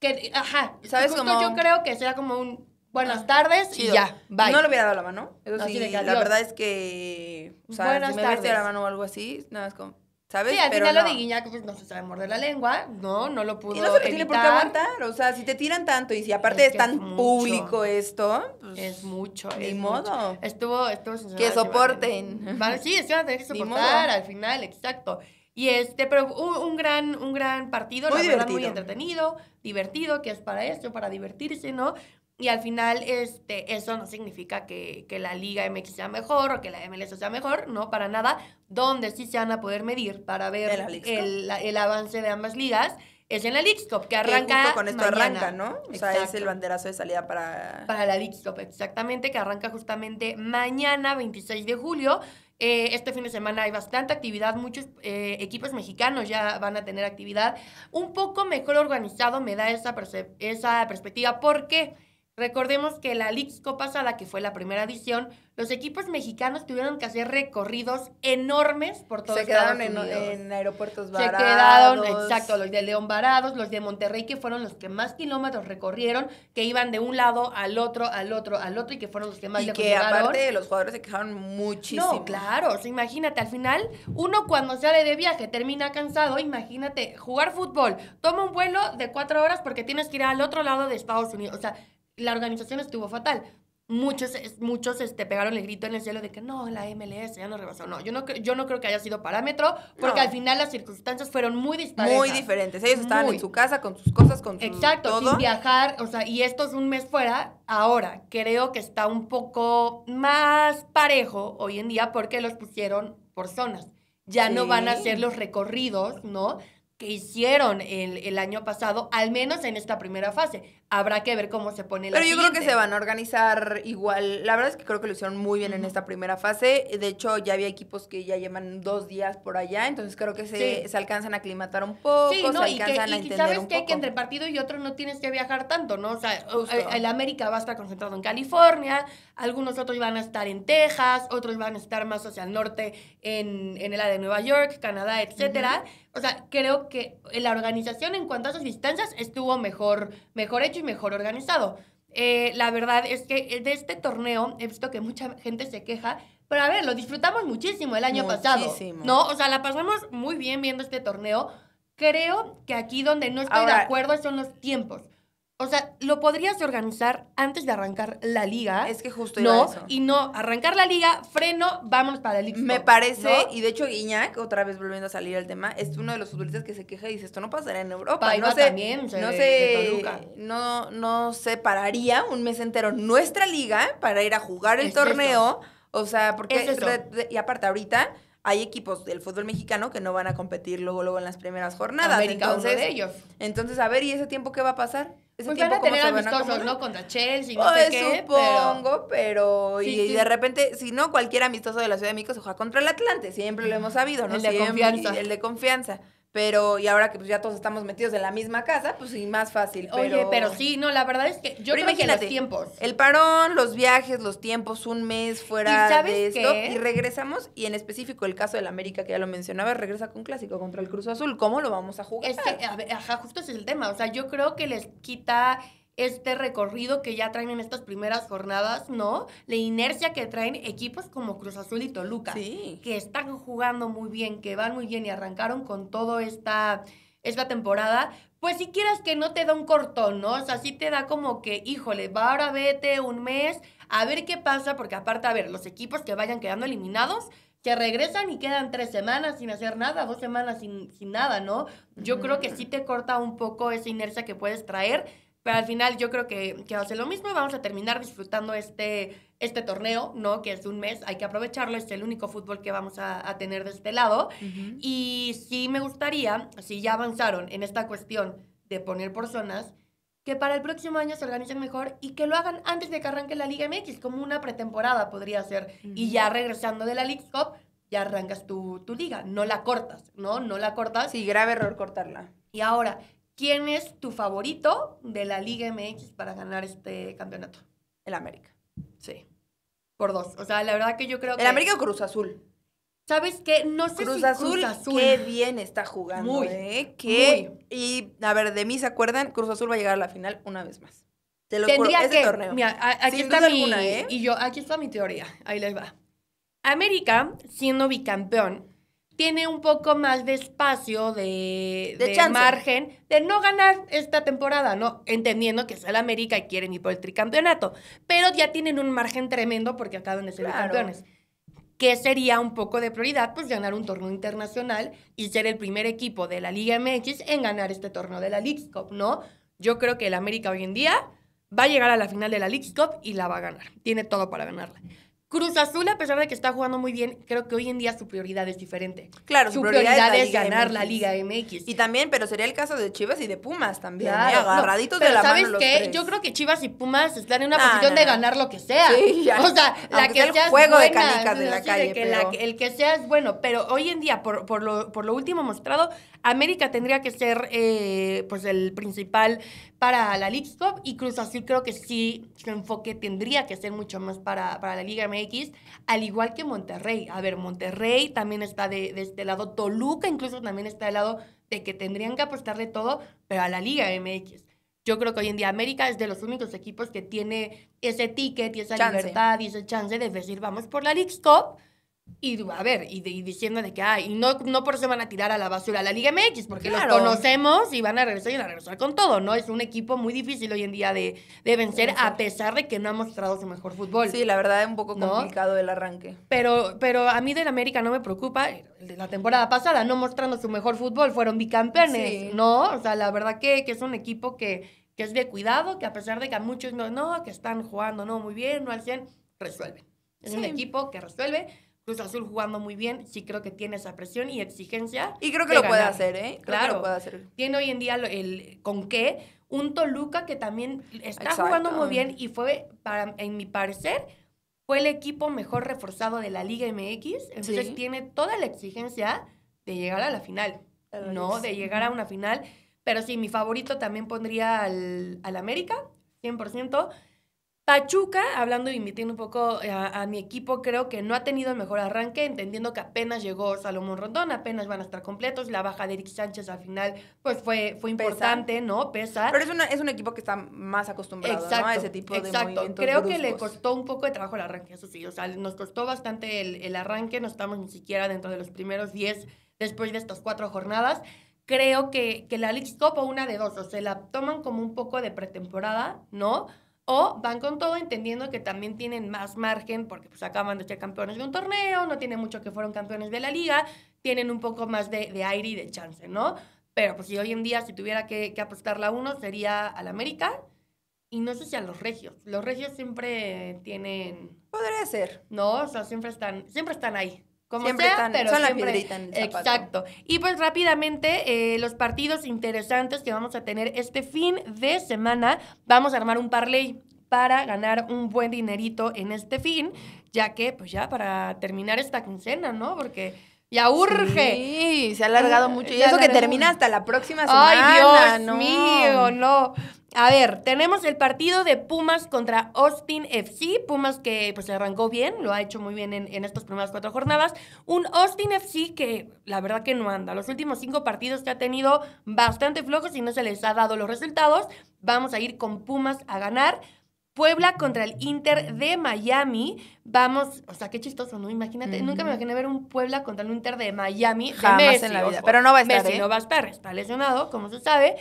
que, ajá, ¿sabes justo yo creo que será como un buenas ah, tardes y ya, bye. No le hubiera dado la mano, eso sí, la verdad es que, o sea, si me dado la mano o algo así, nada más como... ¿Sabes? Sí, al Pero final lo de Guiñac pues, no se sabe morder la lengua, no, no lo pudo Y no se tiene por qué aguantar, o sea, si te tiran tanto y si aparte es, tan público esto, pues, es mucho, ni modo. Estuvo, estuvo que soporten. sí, es que van a tener que soportar al final, exacto. Y este, pero un, gran, un gran partido, muy divertido. muy entretenido, divertido, que es para eso para divertirse, ¿no? Y al final, este, eso no significa que, la Liga MX sea mejor o que la MLS sea mejor, no, para nada. Donde sí se van a poder medir para ver el, avance de ambas ligas es en la League que arranca. con esto arranca, ¿no? O sea, es el banderazo de salida para. Para la League Cup, exactamente, que arranca justamente mañana, 26 de julio. Eh, este fin de semana hay bastante actividad, muchos eh, equipos mexicanos ya van a tener actividad. Un poco mejor organizado me da esa, esa perspectiva, porque Recordemos que la Lixco pasada, que fue la primera edición, los equipos mexicanos tuvieron que hacer recorridos enormes por todo Se quedaron En, aeropuertos varados. Se quedaron, exacto, los de León varados, los de Monterrey, que fueron los que más kilómetros recorrieron, que iban de un lado al otro, al otro, al otro, y que fueron los que más y que aparte los jugadores se quejaron muchísimo. No, claro, imagínate, al final, uno cuando sale de viaje termina cansado, imagínate, jugar fútbol, toma un vuelo de cuatro horas porque tienes que ir al otro lado de Estados Unidos, o sea, la organización estuvo fatal. Muchos, muchos este, pegaron el grito en el cielo de que no, la MLS ya no rebasó. No, yo no, yo no creo que haya sido parámetro, porque al final las circunstancias fueron muy dispares. Muy diferentes. Ellos estaban en su casa con sus cosas, con su Exacto, sin viajar. O sea, y esto es un mes fuera. Ahora, creo que está un poco más parejo hoy en día porque los pusieron por zonas. Ya no van a hacer los recorridos, ¿no? que hicieron el, el, año pasado, al menos en esta primera fase habrá que ver cómo se pone la Pero yo creo que se van a organizar igual. La verdad es que creo que lo hicieron muy bien en esta primera fase. De hecho, ya había equipos que ya llevan dos días por allá, entonces creo que se, alcanzan a aclimatar un poco, sí, no, se alcanzan y a sabes que, que entre partido y otro no tienes que viajar tanto, ¿no? O sea, el América va a estar concentrado en California, algunos otros van a estar en Texas, otros van a estar más hacia el norte en, en el de Nueva York, Canadá, etcétera. O sea, creo que la organización en cuanto a esas distancias estuvo mejor, mejor hecho mejor organizado. Eh, la verdad es que eh, de este torneo he visto que mucha gente se queja, pero a ver, lo disfrutamos muchísimo el año pasado. No, o sea, la pasamos muy bien viendo este torneo. Creo que aquí donde no estoy de acuerdo son los tiempos. O sea, lo podrías organizar antes de arrancar la liga. Es que justo iba no, Y no, arrancar la liga, freno, Vamos para el liga. Me parece, y de hecho Guiñac, otra vez volviendo a salir el tema, es uno de los futbolistas que se queja y dice, esto no pasará en Europa. no sé, no, se, no, no pararía un mes entero nuestra liga para ir a jugar el torneo. O sea, porque... y aparte, ahorita hay equipos del fútbol mexicano que no van a competir luego luego en las primeras jornadas. América, de ellos. Entonces, a ver, ¿y ese tiempo qué va a pasar? es pues van tener amistosos, ¿no? Contra Chelsea, no sé qué. Supongo, pero. y, de repente, si no, cualquier amistoso de la Ciudad de México se juega contra el Atlante. Siempre lo hemos sabido, ¿no? El de confianza. El de confianza. Pero, y ahora que pues ya todos estamos metidos en la misma casa, pues sí, más fácil. Oye, pero sí, no, la verdad es que yo creo que los tiempos. El parón, los viajes, los tiempos, un mes fuera de esto. Y regresamos, y en específico el caso del América, que ya lo mencionaba, regresa con clásico contra el Cruz Azul. ¿Cómo lo vamos a jugar? Es a ver, ajá, justo ese es el tema. O sea, yo creo que les quita este recorrido que ya traen en estas primeras jornadas, ¿no? La inercia que traen equipos como Cruz Azul y Toluca, que están jugando muy bien, que van muy bien y arrancaron con toda esta, esta temporada, pues si quieres que no te da un cortón, ¿no? O sea, sí te da como que, híjole, va ahora vete un mes, a ver qué pasa, porque aparte, a ver, los equipos que vayan quedando eliminados, que regresan y quedan tres semanas sin hacer nada, dos semanas sin, nada, ¿no? Yo creo que sí te corta un poco esa inercia que puedes traer pero al final yo creo que, que hace lo mismo vamos a terminar disfrutando este, este torneo, ¿no? Que es un mes, hay que aprovecharlo, es el único fútbol que vamos a, tener de este lado. Y sí me gustaría, si ya avanzaron en esta cuestión de poner por zonas, que para el próximo año se organicen mejor y que lo hagan antes de que arranque la Liga MX, como una pretemporada podría ser. Y ya regresando de la League Cup, ya arrancas tu, tu liga, no la cortas, ¿no? No la cortas. Sí, grave error cortarla. Y ahora, ¿Quién es tu favorito de la Liga MX para ganar este campeonato? El América. Sí. Por dos. O sea, la verdad que yo creo que. ¿El América o Cruz Azul? ¿Sabes qué? No sé si Azul, Cruz Azul. Qué bien está jugando. Muy. ¿eh? Qué... Muy. Y a ver, de mí se acuerdan, Cruz Azul va a llegar a la final una vez más. Te lo Tendría juro, que, torneo. Mira, aquí está ¿eh? y yo, aquí está mi teoría. Ahí les va. América, siendo bicampeón, tiene un poco más de espacio, de, margen, de no ganar esta temporada, ¿no? Entendiendo que es el América y quieren ir por el tricampeonato, pero ya tienen un margen tremendo porque acaban de ser campeones. Que sería un poco de prioridad, pues ganar un torneo internacional y ser el primer equipo de la Liga MX en ganar este torneo de la League Cup, ¿no? Yo creo que el América hoy en día va a llegar a la final de la League Cup y la va a ganar. Tiene todo para ganarla. Cruz Azul, a pesar de que está jugando muy bien, creo que hoy en día su prioridad es diferente. Claro, su, prioridad, es, ganar la Liga MX. Y también, pero sería el caso de Chivas y de Pumas también, ¿eh? claro. agarraditos de la ¿sabes qué? tres. Yo creo que Chivas y Pumas están en una posición de ganar lo que sea. Sí, ya. O sea, la que sea, el juego de canicas de la calle. el que sea es bueno, pero hoy en día, por, por, lo, por lo último mostrado, América tendría que ser eh, pues el principal para la League Cup y Cruz Azul creo que sí su enfoque tendría que ser mucho más para, para la Liga MX, al igual que Monterrey. A ver, Monterrey también está de, de este lado, Toluca incluso también está del lado de que tendrían que apostarle todo, pero a la Liga MX. Yo creo que hoy en día América es de los únicos equipos que tiene ese ticket y esa libertad y ese chance de decir, vamos por la League Cup y a ver, y, diciendo de que, ay, no, no por eso van a tirar a la basura a la Liga MX, porque claro. los conocemos y van a regresar y van a regresar con todo, ¿no? Es un equipo muy difícil hoy en día de, de vencer, a pesar de que no ha mostrado su mejor fútbol. Sí, la verdad es un poco complicado el arranque. Pero, pero a mí del América no me preocupa, la temporada pasada, no mostrando su mejor fútbol, fueron bicampeones, ¿no? O sea, la verdad que, que es un equipo que, que es de cuidado, que a pesar de que a muchos no, no, que están jugando, no, muy bien, no al 100, resuelven. Es un equipo que resuelve Cruz Azul jugando muy bien, sí creo que tiene esa presión y exigencia. Y creo que lo puede hacer, ¿eh? claro, puede hacer. Tiene hoy en día el, con qué. Un Toluca que también está jugando muy bien y fue, en mi parecer, fue el equipo mejor reforzado de la Liga MX. Entonces tiene toda la exigencia de llegar a la final, ¿no? De llegar a una final. Pero sí, mi favorito también pondría al, al América, 100% chuca, hablando y invitiendo un poco eh, a, mi equipo, creo que no ha tenido el mejor arranque, entendiendo que apenas llegó Salomón Rondón, apenas van a estar completos. La baja de Eric Sánchez al final, pues fue, fue importante, ¿no? pesar. Pero es, es un equipo que está más acostumbrado a ese tipo de exacto. movimientos Creo que le costó un poco de trabajo el arranque, eso sí. O sea, nos costó bastante el, arranque, no estamos ni siquiera dentro de los primeros 10 después de estas cuatro jornadas creo que, que la League copa una de dos, o sea, la toman como un poco de pretemporada, ¿no? O van con todo entendiendo que también tienen más margen porque pues acaban de ser campeones de un torneo, no tienen mucho que fueron campeones de la liga, tienen un poco más de, aire y de chance, ¿no? Pero pues si hoy en día si tuviera que, apostar la uno sería al América y no sé si a los regios. Los regios siempre tienen... Podría ser. No, o sea, siempre están, siempre están ahí siempre están, Exacto. Y pues rápidamente, eh, los partidos interesantes que vamos a tener este fin de semana, vamos a armar un parlay para ganar un buen dinerito en este fin, ya que, pues ya para terminar esta quincena, ¿no? Porque ya urge. Sí, se ha alargado mucho. Y eso que termina hasta la próxima semana. Ay, Dios mío, no. A ver, tenemos el partido de Pumas contra Austin FC. Pumas que pues arrancó bien, lo ha hecho muy bien en, estas primeras cuatro jornadas. Un Austin FC que la verdad que no anda. Los últimos cinco partidos que ha tenido bastante flojos y no se les ha dado los resultados. Vamos a ir con Pumas a ganar. Puebla contra el Inter de Miami. Vamos, o sea, qué chistoso, ¿no? Imagínate, nunca me imaginé ver un Puebla contra el Inter de Miami. Jamás en la vida. Pero no va a estar. ¿eh? no va a estar, está lesionado, como se sabe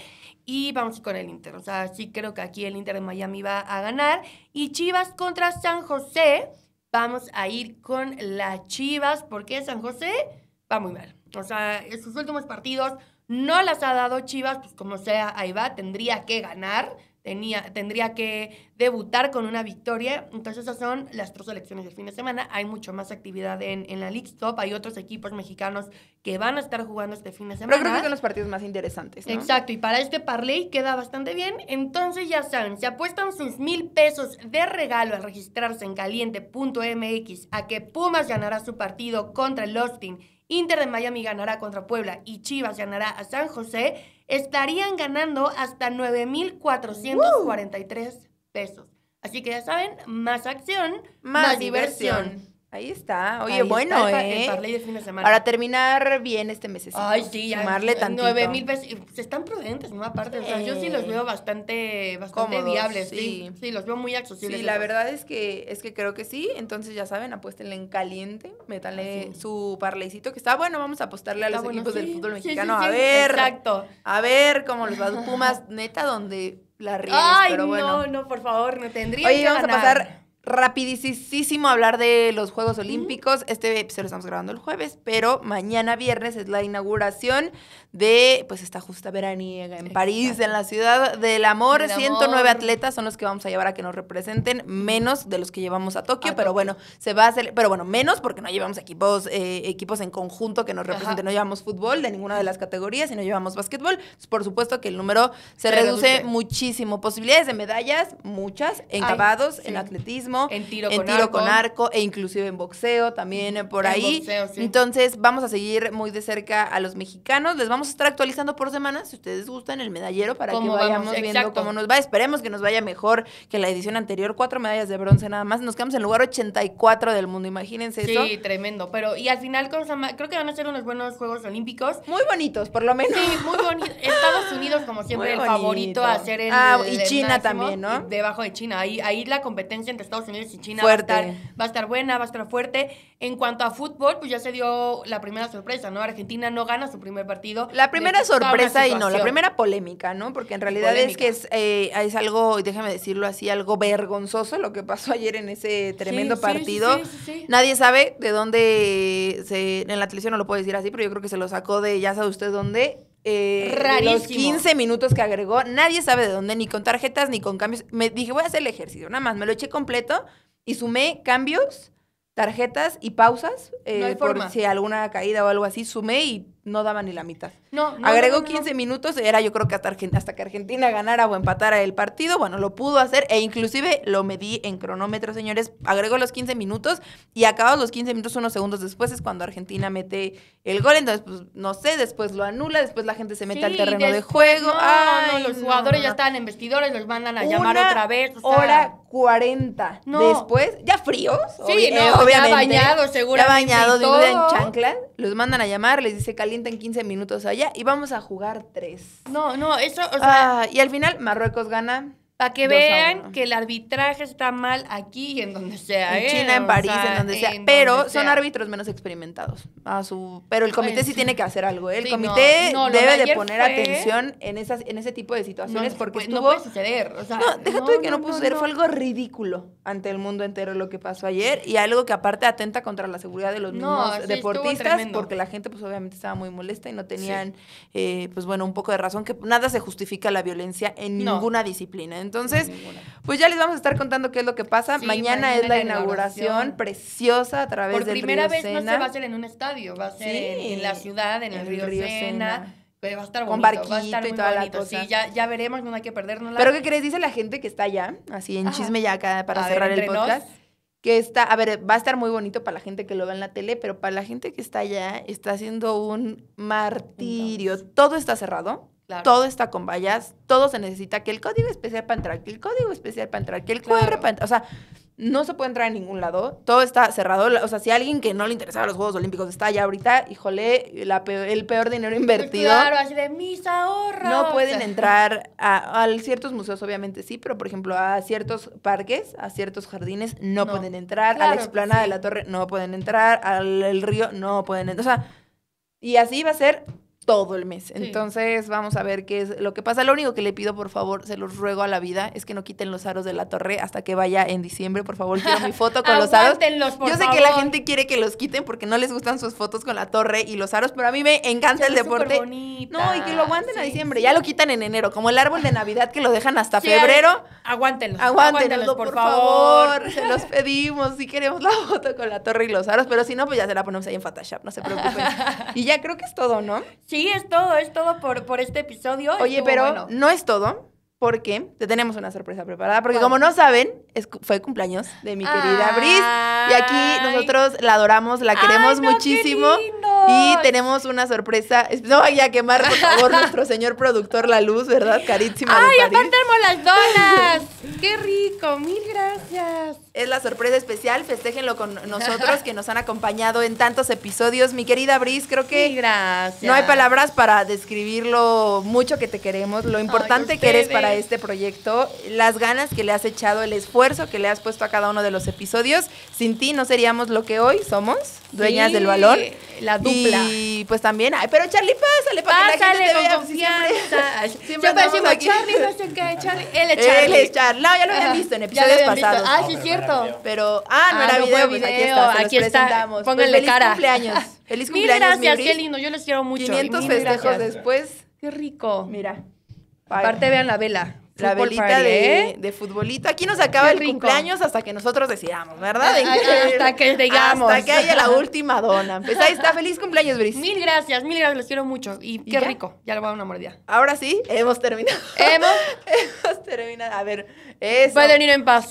y vamos con el Inter. O sea, sí creo que aquí el Inter de Miami va a ganar. Y Chivas contra San José. Vamos a ir con las Chivas porque San José va muy mal. O sea, en sus últimos partidos no las ha dado Chivas, pues como sea, ahí va, tendría que ganar tendría que debutar con una victoria. Entonces esas son las tres elecciones del fin de semana. Hay mucho más actividad en, la League Stop. Hay otros equipos mexicanos que van a estar jugando este fin de semana. Pero creo que son los partidos más interesantes. Exacto. Y para este parlay queda bastante bien. Entonces ya saben, se apuestan sus mil pesos de regalo al registrarse en caliente.mx a que Pumas ganará su partido contra el Austin Inter de Miami ganará contra Puebla y Chivas ganará a San José, estarían ganando hasta 9,443 pesos. Así que ya saben, más acción, más, diversión. Ahí está. Oye, bueno, ¿eh? Para terminar bien este mes. Ay, sí. Sumarle tantito. 9 mil pesos. Pues, están prudentes, ¿no? Aparte, o yo sí los eh, veo bastante, bastante viables. Sí. sí. los veo muy accesibles. Sí, la verdad es que, es que creo que sí. Entonces, ya saben, apuéstenle en caliente. Métanle su parlecito que está bueno. Vamos a apostarle a los equipos del fútbol mexicano. a ver. Exacto. A ver cómo los va Pumas. Neta, donde la ríes, Ay, pero bueno. no, no, por favor, no tendría Oye, vamos a pasar rapidísimo hablar de los Juegos Olímpicos. Este episodio pues, lo estamos grabando el jueves, pero mañana viernes es la inauguración de pues esta justa veraniega en París, en la ciudad del amor. 109 atletas son los que vamos a llevar a que nos representen, menos de los que llevamos a Tokio, pero bueno, se va a hacer, pero bueno, menos porque no llevamos equipos eh, equipos en conjunto que nos representen, no llevamos fútbol de ninguna de las categorías y no llevamos básquetbol. Pues, por supuesto que el número se, reduce, muchísimo. Posibilidades de medallas, muchas, en cabados, en atletismo en tiro, con, tiro arco. con arco. E inclusive en boxeo también eh, por ahí. Entonces vamos a seguir muy de cerca a los mexicanos. Les vamos a estar actualizando por semana, si ustedes gustan, el medallero para que vayamos viendo cómo nos va. Esperemos que nos vaya mejor que la edición anterior. Cuatro medallas de bronce nada más. Nos quedamos en el lugar 84 del mundo, imagínense eso. Sí, tremendo. Pero y al final, creo que van a ser unos buenos Juegos Olímpicos. Muy bonitos, por lo menos. Sí, muy bonitos. Estados Unidos, como siempre, el favorito a hacer el. Ah, y China también, ¿no? Debajo de China. Ahí, ahí la competencia entre Estados China va a, estar, buena, va a estar fuerte. En cuanto a fútbol, pues ya se dio la primera sorpresa, ¿no? Argentina no gana su primer partido. La primera sorpresa y no, la primera polémica, ¿no? Porque en realidad es que es, eh, es algo, déjame decirlo así, algo vergonzoso lo que pasó ayer en ese tremendo partido. Nadie sabe de dónde se, en la televisión no lo puedo decir así, pero yo creo que se lo sacó de ya sabe usted dónde eh, los 15 minutos que agregó, nadie sabe de dónde, ni con tarjetas, ni con cambios. Me dije, voy a hacer el ejercicio, nada más, me lo eché completo y sumé cambios, tarjetas y pausas. Eh, por si alguna caída o algo así, sumé y no daba ni la mitad. No, no Agregó 15 minutos, era yo creo que hasta, hasta, que Argentina ganara o empatara el partido, bueno, lo pudo hacer e inclusive lo medí en cronómetro, señores, agregó los 15 minutos y acabados los 15 minutos unos segundos después es cuando Argentina mete el gol, entonces pues no sé, después lo anula, después la gente se mete al terreno de juego. no, los jugadores ya estaban en vestidores, los mandan a llamar otra vez. hora 40 después, ya fríos, sí, ¿no? obviamente. Ya bañados, seguramente. Ya bañados, en chanclas, los mandan a llamar, les dice caliente en 15 minutos allá y vamos a jugar tres. No, no, eso, ah, y al final Marruecos gana para que vean que el arbitraje está mal aquí y en donde sea. En ¿eh? China, en París, en donde sea. pero son árbitros menos experimentados. A su... Pero el comité sí, tiene que hacer algo. ¿eh? El comité debe de, poner atención en, esas, en ese tipo de situaciones porque estuvo... No puede suceder. O sea, no, deja de que no, pudo suceder. Fue algo ridículo ante el mundo entero lo que pasó ayer y algo que aparte atenta contra la seguridad de los mismos deportistas porque la gente pues obviamente estaba muy molesta y no tenían, eh, pues bueno, un poco de razón que nada se justifica la violencia en ninguna disciplina. Entonces, pues ya les vamos a estar contando qué es lo que pasa. mañana, es la, inauguración, preciosa a través de del Río Por primera vez no se va a hacer en un estadio, va a ser en, la ciudad, en el, Río, Sena. Pues va a estar Con barquito y toda la cosa. Sí, ya, veremos, no hay que perdernos. Pero ¿qué crees? Dice la gente que está allá, así en chisme ya acá para cerrar el podcast. Que está, a ver, va a estar muy bonito para la gente que lo ve en la tele, pero para la gente que está allá, está haciendo un martirio. Todo está cerrado. Todo está con vallas, todo se necesita que el código especial para entrar, que el código especial para entrar, que el QR para entrar. O sea, no se puede entrar en ningún lado, todo está cerrado. O sea, si alguien que no le interesaba los Juegos Olímpicos está allá ahorita, híjole, el peor dinero invertido. Claro, así de mis ahorros. No pueden entrar a, ciertos museos, obviamente sí, pero por ejemplo a ciertos parques, a ciertos jardines, no, pueden entrar. a la explanada de la torre, no pueden entrar. Al río, no pueden entrar. O sea, y así va a ser todo el mes. Entonces, vamos a ver qué es lo que pasa. Lo único que le pido, por favor, se los ruego a la vida, es que no quiten los aros de la torre hasta que vaya en diciembre. Por favor, quiero mi foto con los aros. Por Yo sé que la gente quiere que los quiten porque no les gustan sus fotos con la torre y los aros, pero a mí me encanta el deporte. No, y que lo aguanten a diciembre. Ya lo quitan en enero, como el árbol de Navidad que lo dejan hasta febrero. Aguántenlos. Aguántenlos, por, favor. Se los pedimos. Si queremos la foto con la torre y los aros, pero si no, pues ya se la ponemos ahí en Photoshop. No se preocupen. Y ya creo que es todo, ¿no? Sí, Sí, es todo, es todo por, por este episodio. Oye, pero no es todo porque te tenemos una sorpresa preparada. Porque como no saben, fue cumpleaños de mi querida Bris. Y aquí nosotros la adoramos, la queremos muchísimo. Y tenemos una sorpresa. No vaya a quemar, por favor, nuestro señor productor la luz, ¿verdad? Carísima. ¡Ay, de aparte las donas! ¡Qué rico! ¡Mil gracias! es la sorpresa especial. Festejenlo con nosotros que nos han acompañado en tantos episodios. Mi querida Bris, creo que gracias. no hay palabras para describir lo mucho que te queremos, lo importante que eres para este proyecto, las ganas que le has echado, el esfuerzo que le has puesto a cada uno de los episodios. Sin ti no seríamos lo que hoy somos, dueñas del valor La dupla. Y pues también, ay, pero Charlie, pásale para pásale, que la gente Siempre, Yo decimos, Charlie, no sé qué, Charlie. Él es ya lo habían visto en episodios pasados. Ah, sí, cierto pero. Ah, no ah, era no video, pues aquí está. Se aquí los está. presentamos. Pues Pónganle cara feliz Cumpleaños. Feliz cumpleaños. Mil gracias, qué lindo. Yo les quiero mucho. 500 festejos después. Qué rico. Mira. Bye. Aparte, vean la vela la velita de, ¿eh? de, futbolito. Aquí nos acaba el cumpleaños hasta que nosotros decidamos, ¿verdad? hasta que digamos. Hasta que haya la última dona. Pues ahí está. Feliz cumpleaños, Brice. Mil gracias, mil gracias. Los quiero mucho. Y qué rico. Ya le voy a dar una mordida. Ahora sí, hemos terminado. Hemos, terminado. A ver, Pueden ir en paz.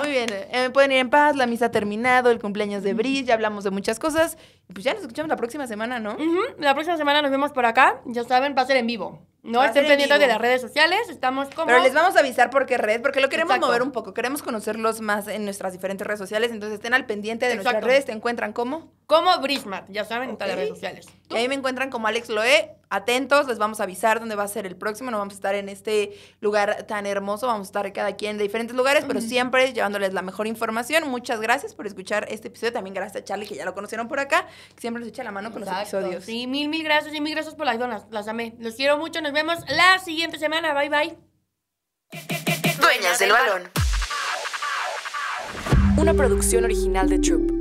Muy bien. Eh, pueden ir en paz. La misa ha terminado. El cumpleaños de Brice. Ya hablamos de muchas cosas. Pues ya nos escuchamos la próxima semana, ¿no? La próxima semana nos vemos por acá. Ya saben, va a ser en vivo. No estén pendientes de las redes sociales, estamos como. Pero les vamos a avisar por qué red, porque lo queremos mover un poco. Queremos conocerlos más en nuestras diferentes redes sociales. Entonces estén al pendiente de nuestras redes. ¿Te encuentran como? Como Brismat, ya saben, en todas las redes sociales. ahí me encuentran como Alex Loe atentos, les vamos a avisar dónde va a ser el próximo, no vamos a estar en este lugar tan hermoso, vamos a estar cada quien de diferentes lugares, pero siempre llevándoles la mejor información. Muchas gracias por escuchar este episodio, también gracias a Charlie que ya lo conocieron por acá, que siempre les echa la mano con los episodios. Sí, mil, mil gracias y mil gracias por las donas, las amé. Los quiero mucho, nos vemos la siguiente semana, bye bye. Dueñas del balón. Una producción original de Troop.